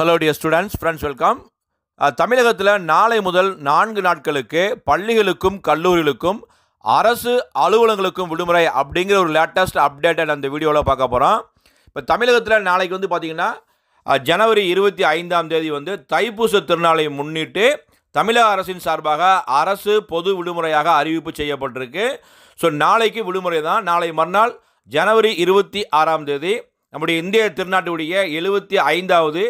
hello dear students friends welcome தமிழகத்தில் நாளை முதல் நான்கு நாட்களுக்கு பள்ளிகளுக்கும் கல்லூரிகளுக்கும் அரசு அலுவலகங்களுக்கும் விடுமுறை அப்படிங்கிற ஒரு லேட்டஸ்ட் அப்டேட்டட் அந்த வீடியோவில் பார்க்க போகிறோம் இப்போ தமிழகத்தில் நாளைக்கு வந்து பார்த்திங்கன்னா ஜனவரி இருபத்தி ஐந்தாம் தேதி வந்து தைப்பூச திருநாளை முன்னிட்டு தமிழக அரசின் சார்பாக அரசு பொது விடுமுறையாக அறிவிப்பு செய்யப்பட்டிருக்கு ஸோ நாளைக்கு விடுமுறை தான் நாளை மறுநாள் ஜனவரி இருபத்தி ஆறாம் தேதி நம்முடைய இந்திய திருநாட்டுடைய எழுபத்தி ஐந்தாவது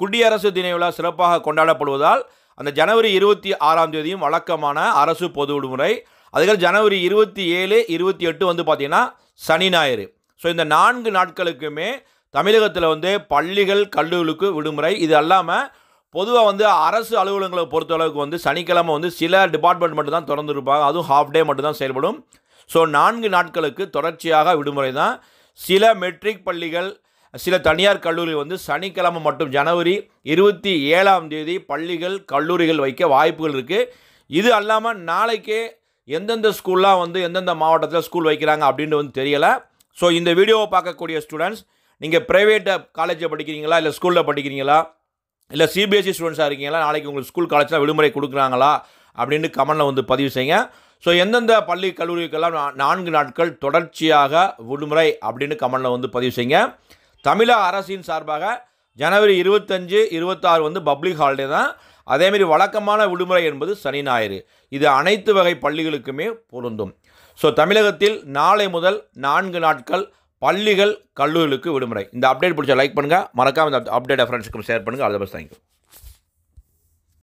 குடியரசு தின விழா சிறப்பாக கொண்டாடப்படுவதால் அந்த ஜனவரி இருபத்தி ஆறாம் தேதியும் வழக்கமான அரசு பொது விடுமுறை அதுக்கப்புறம் ஜனவரி இருபத்தி ஏழு இருபத்தி எட்டு வந்து பார்த்திங்கன்னா சனி ஞாயிறு ஸோ இந்த நான்கு நாட்களுக்குமே தமிழகத்தில் வந்து பள்ளிகள் கல்லூரிகளுக்கு விடுமுறை இது அல்லாமல் பொதுவாக வந்து அரசு அலுவலகங்களை பொறுத்தளவுக்கு வந்து சனிக்கிழமை வந்து சில டிபார்ட்மெண்ட் மட்டும்தான் திறந்துருப்பாங்க அதுவும் ஹாஃப் டே மட்டும்தான் செயல்படும் ஸோ நான்கு நாட்களுக்கு தொடர்ச்சியாக விடுமுறை தான் சில மெட்ரிக் பள்ளிகள் சில தனியார் கல்லூரிகள் வந்து சனிக்கிழமை மட்டும் ஜனவரி இருபத்தி ஏழாம் தேதி பள்ளிகள் கல்லூரிகள் வைக்க வாய்ப்புகள் இருக்குது இது அல்லாமல் நாளைக்கே எந்தெந்த ஸ்கூல்லாம் வந்து எந்தெந்த மாவட்டத்தில் ஸ்கூல் வைக்கிறாங்க அப்படின்னு வந்து தெரியலை ஸோ இந்த வீடியோவை பார்க்கக்கூடிய ஸ்டூடெண்ட்ஸ் நீங்கள் ப்ரைவேட் காலேஜில் படிக்கிறீங்களா இல்லை ஸ்கூலில் படிக்கிறீங்களா இல்லை சிபிஎஸ்சி ஸ்டூடெண்ட்ஸாக இருக்கீங்களா நாளைக்கு உங்களுக்கு ஸ்கூல் காலேஜில் விடுமுறை கொடுக்குறாங்களா அப்படின்னு கமெண்டில் வந்து பதிவு செய்யுங்க ஸோ எந்தெந்த பள்ளி கல்லூரிக்கெல்லாம் நான்கு நாட்கள் தொடர்ச்சியாக விடுமுறை அப்படின்னு கமெண்டில் வந்து பதிவு செய்யுங்க தமிழக அரசின் சார்பாக ஜனவரி இருபத்தஞ்சு இருபத்தாறு வந்து பப்ளிக் ஹாலிடே தான் அதேமாரி வழக்கமான விடுமுறை என்பது சனி ஞாயிறு இது அனைத்து வகை பள்ளிகளுக்குமே பொருந்தும் ஸோ தமிழகத்தில் நாளை முதல் நான்கு நாட்கள் பள்ளிகள் கல்லூரிகளுக்கு விடுமுறை இந்த அப்டேட் பிடிச்ச லைக் பண்ணுங்கள் மறக்காமல் இந்த அப்டேட்டை ஃப்ரெண்ட்ஸுக்கும் ஷேர் பண்ணுங்கள் அதை பஸ் தேங்க்யூ